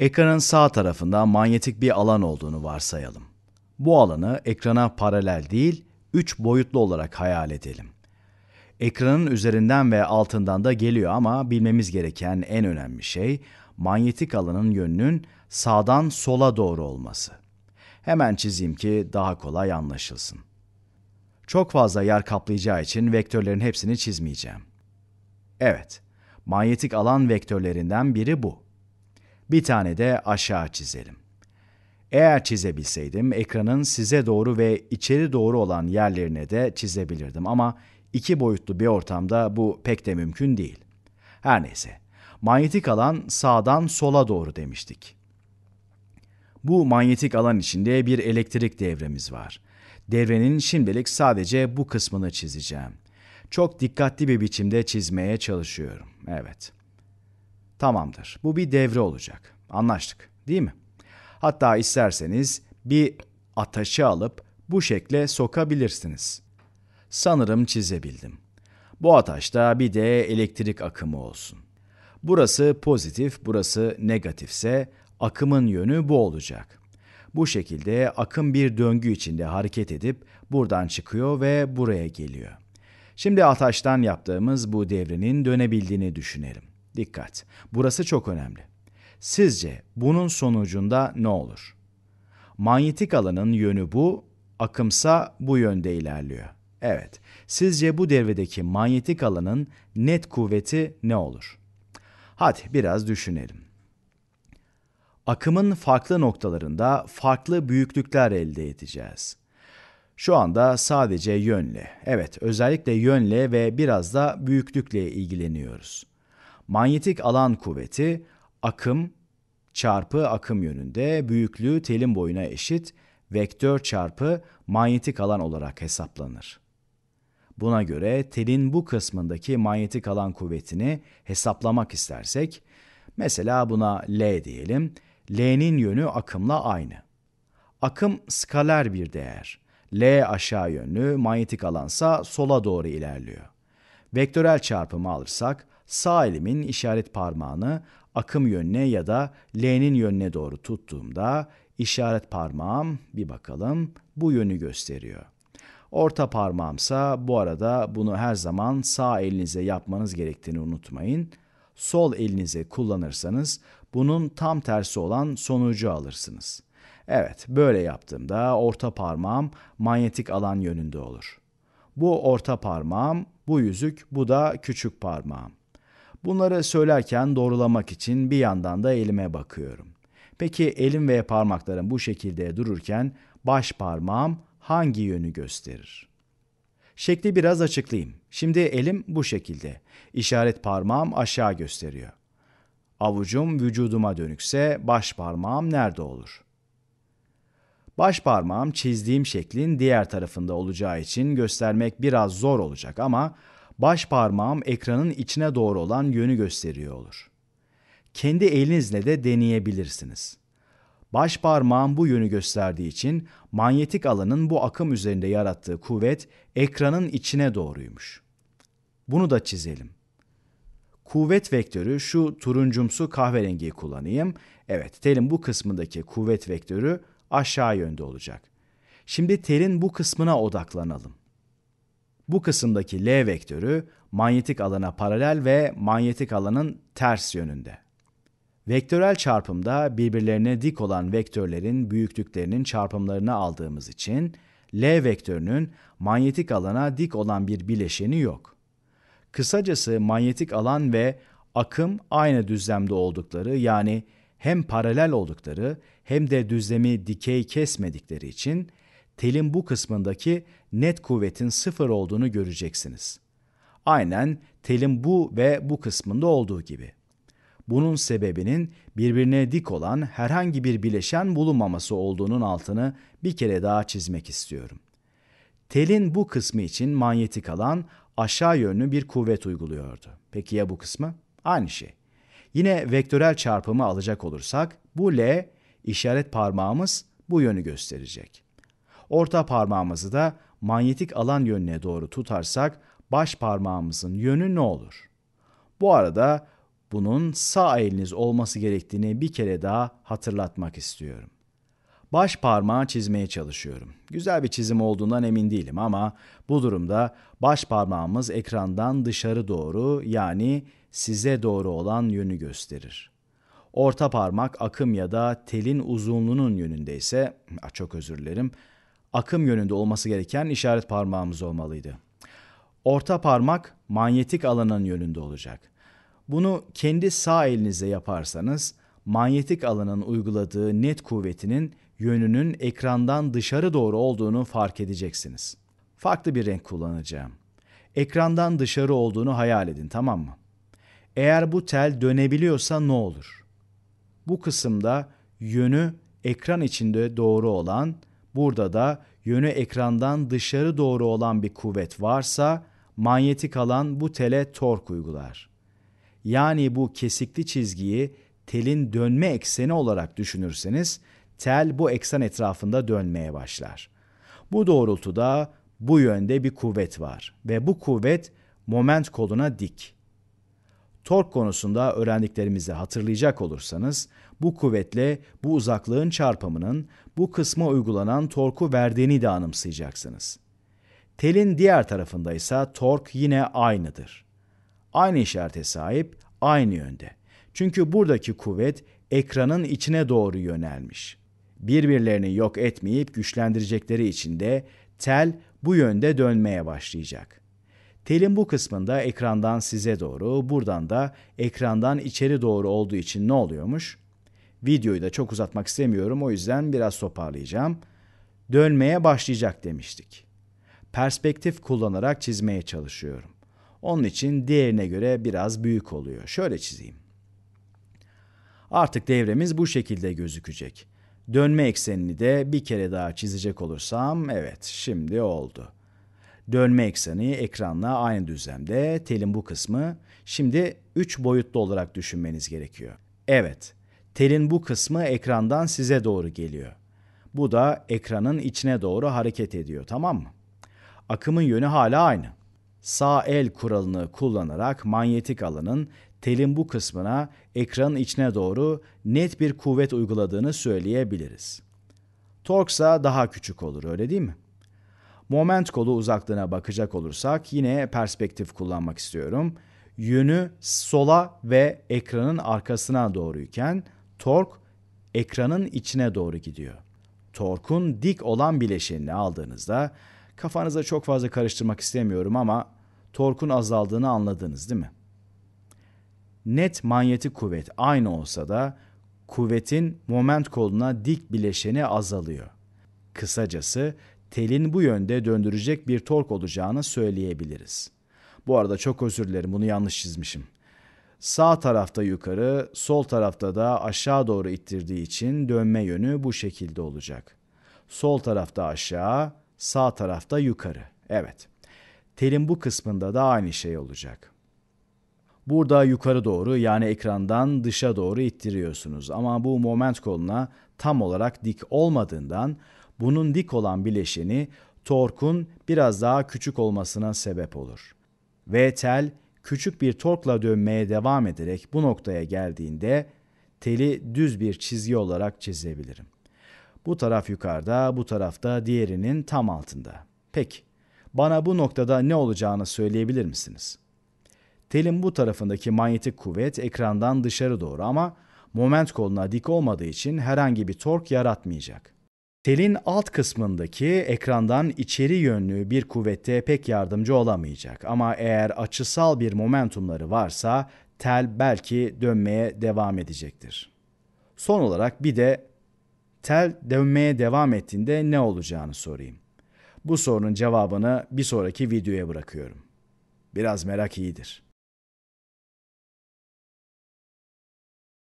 Ekranın sağ tarafında manyetik bir alan olduğunu varsayalım. Bu alanı ekrana paralel değil, üç boyutlu olarak hayal edelim. Ekranın üzerinden ve altından da geliyor ama bilmemiz gereken en önemli şey manyetik alanın yönünün sağdan sola doğru olması. Hemen çizeyim ki daha kolay anlaşılsın. Çok fazla yer kaplayacağı için vektörlerin hepsini çizmeyeceğim. Evet, manyetik alan vektörlerinden biri bu. Bir tane de aşağı çizelim. Eğer çizebilseydim ekranın size doğru ve içeri doğru olan yerlerine de çizebilirdim ama iki boyutlu bir ortamda bu pek de mümkün değil. Her neyse, manyetik alan sağdan sola doğru demiştik. Bu manyetik alan içinde bir elektrik devremiz var. Devrenin şimdilik sadece bu kısmını çizeceğim. Çok dikkatli bir biçimde çizmeye çalışıyorum. Evet. Tamamdır. Bu bir devre olacak. Anlaştık, değil mi? Hatta isterseniz bir ataşı alıp bu şekle sokabilirsiniz. Sanırım çizebildim. Bu ataşta bir de elektrik akımı olsun. Burası pozitif, burası negatifse akımın yönü bu olacak. Bu şekilde akım bir döngü içinde hareket edip buradan çıkıyor ve buraya geliyor. Şimdi ataştan yaptığımız bu devrenin dönebildiğini düşünelim. Dikkat. Burası çok önemli. Sizce bunun sonucunda ne olur? Manyetik alanın yönü bu, akımsa bu yönde ilerliyor. Evet. Sizce bu devredeki manyetik alanın net kuvveti ne olur? Hadi biraz düşünelim. Akımın farklı noktalarında farklı büyüklükler elde edeceğiz. Şu anda sadece yönle, evet özellikle yönle ve biraz da büyüklükle ilgileniyoruz. Manyetik alan kuvveti akım çarpı akım yönünde büyüklüğü telin boyuna eşit vektör çarpı manyetik alan olarak hesaplanır. Buna göre telin bu kısmındaki manyetik alan kuvvetini hesaplamak istersek, mesela buna L diyelim, L'nin yönü akımla aynı. Akım skaler bir değer. L aşağı yönlü, manyetik alansa sola doğru ilerliyor. Vektörel çarpımı alırsak sağ elimin işaret parmağını akım yönüne ya da L'nin yönüne doğru tuttuğumda işaret parmağım bir bakalım bu yönü gösteriyor. Orta parmağımsa bu arada bunu her zaman sağ elinize yapmanız gerektiğini unutmayın. Sol elinize kullanırsanız bunun tam tersi olan sonucu alırsınız. Evet, böyle yaptığımda orta parmağım manyetik alan yönünde olur. Bu orta parmağım, bu yüzük, bu da küçük parmağım. Bunları söylerken doğrulamak için bir yandan da elime bakıyorum. Peki elim ve parmaklarım bu şekilde dururken baş parmağım hangi yönü gösterir? Şekli biraz açıklayayım. Şimdi elim bu şekilde. İşaret parmağım aşağı gösteriyor. Avucum vücuduma dönükse baş parmağım nerede olur? Baş parmağım çizdiğim şeklin diğer tarafında olacağı için göstermek biraz zor olacak ama baş parmağım ekranın içine doğru olan yönü gösteriyor olur. Kendi elinizle de deneyebilirsiniz. Baş parmağım bu yönü gösterdiği için manyetik alanın bu akım üzerinde yarattığı kuvvet ekranın içine doğruymuş. Bunu da çizelim. Kuvvet vektörü şu turuncumsu kahverengiyi kullanayım. Evet, telin bu kısmındaki kuvvet vektörü aşağı yönde olacak. Şimdi telin bu kısmına odaklanalım. Bu kısımdaki L vektörü manyetik alana paralel ve manyetik alanın ters yönünde. Vektörel çarpımda birbirlerine dik olan vektörlerin büyüklüklerinin çarpımlarını aldığımız için L vektörünün manyetik alana dik olan bir bileşeni yok. Kısacası manyetik alan ve akım aynı düzlemde oldukları yani hem paralel oldukları hem de düzlemi dikey kesmedikleri için telin bu kısmındaki net kuvvetin sıfır olduğunu göreceksiniz. Aynen telin bu ve bu kısmında olduğu gibi. Bunun sebebinin birbirine dik olan herhangi bir bileşen bulunmaması olduğunun altını bir kere daha çizmek istiyorum. Telin bu kısmı için manyetik alan aşağı yönlü bir kuvvet uyguluyordu. Peki ya bu kısmı? Aynı şey. Yine vektörel çarpımı alacak olursak bu L işaret parmağımız bu yönü gösterecek. Orta parmağımızı da manyetik alan yönüne doğru tutarsak baş parmağımızın yönü ne olur? Bu arada bunun sağ eliniz olması gerektiğini bir kere daha hatırlatmak istiyorum. Baş parmağı çizmeye çalışıyorum. Güzel bir çizim olduğundan emin değilim ama bu durumda baş parmağımız ekrandan dışarı doğru yani size doğru olan yönü gösterir. Orta parmak akım ya da telin uzunluğunun yönünde ise, ah, çok özür dilerim, akım yönünde olması gereken işaret parmağımız olmalıydı. Orta parmak manyetik alanın yönünde olacak. Bunu kendi sağ elinizle yaparsanız manyetik alanın uyguladığı net kuvvetinin yönünün ekrandan dışarı doğru olduğunu fark edeceksiniz. Farklı bir renk kullanacağım. Ekrandan dışarı olduğunu hayal edin tamam mı? Eğer bu tel dönebiliyorsa ne olur? Bu kısımda yönü ekran içinde doğru olan Burada da yönü ekrandan dışarı doğru olan bir kuvvet varsa manyetik alan bu tele tork uygular. Yani bu kesikli çizgiyi telin dönme ekseni olarak düşünürseniz tel bu eksen etrafında dönmeye başlar. Bu doğrultuda bu yönde bir kuvvet var ve bu kuvvet moment koluna dik. Tork konusunda öğrendiklerimizi hatırlayacak olursanız, bu kuvvetle bu uzaklığın çarpımının bu kısma uygulanan torku verdiğini de anımsayacaksınız. Telin diğer tarafında ise tork yine aynıdır. Aynı işarete sahip, aynı yönde. Çünkü buradaki kuvvet ekranın içine doğru yönelmiş. Birbirlerini yok etmeyip güçlendirecekleri için de tel bu yönde dönmeye başlayacak.'' Telin bu kısmında ekrandan size doğru, buradan da ekrandan içeri doğru olduğu için ne oluyormuş? Videoyu da çok uzatmak istemiyorum o yüzden biraz toparlayacağım. Dönmeye başlayacak demiştik. Perspektif kullanarak çizmeye çalışıyorum. Onun için diğerine göre biraz büyük oluyor. Şöyle çizeyim. Artık devremiz bu şekilde gözükecek. Dönme eksenini de bir kere daha çizecek olursam evet şimdi oldu. Dönme ekseni ekranla aynı düzlemde. Telin bu kısmı. Şimdi 3 boyutlu olarak düşünmeniz gerekiyor. Evet, telin bu kısmı ekrandan size doğru geliyor. Bu da ekranın içine doğru hareket ediyor tamam mı? Akımın yönü hala aynı. Sağ el kuralını kullanarak manyetik alanın telin bu kısmına ekranın içine doğru net bir kuvvet uyguladığını söyleyebiliriz. Torksa daha küçük olur öyle değil mi? Moment kolu uzaklığına bakacak olursak yine perspektif kullanmak istiyorum. Yönü sola ve ekranın arkasına doğruyken tork ekranın içine doğru gidiyor. Torkun dik olan bileşenini aldığınızda kafanıza çok fazla karıştırmak istemiyorum ama torkun azaldığını anladınız değil mi? Net manyetik kuvvet aynı olsa da kuvvetin moment koluna dik bileşeni azalıyor. Kısacası telin bu yönde döndürecek bir tork olacağını söyleyebiliriz. Bu arada çok özür dilerim bunu yanlış çizmişim. Sağ tarafta yukarı, sol tarafta da aşağı doğru ittirdiği için dönme yönü bu şekilde olacak. Sol tarafta aşağı, sağ tarafta yukarı. Evet. Telin bu kısmında da aynı şey olacak. Burada yukarı doğru yani ekrandan dışa doğru ittiriyorsunuz ama bu moment koluna tam olarak dik olmadığından bunun dik olan bileşeni torkun biraz daha küçük olmasına sebep olur. Ve tel küçük bir torkla dönmeye devam ederek bu noktaya geldiğinde teli düz bir çizgi olarak çizebilirim. Bu taraf yukarıda, bu taraf da diğerinin tam altında. Peki, bana bu noktada ne olacağını söyleyebilir misiniz? Telin bu tarafındaki manyetik kuvvet ekrandan dışarı doğru ama moment koluna dik olmadığı için herhangi bir tork yaratmayacak. Telin alt kısmındaki ekrandan içeri yönlü bir kuvvette pek yardımcı olamayacak ama eğer açısal bir momentumları varsa tel belki dönmeye devam edecektir. Son olarak bir de tel dönmeye devam ettiğinde ne olacağını sorayım. Bu sorunun cevabını bir sonraki videoya bırakıyorum. Biraz merak iyidir.''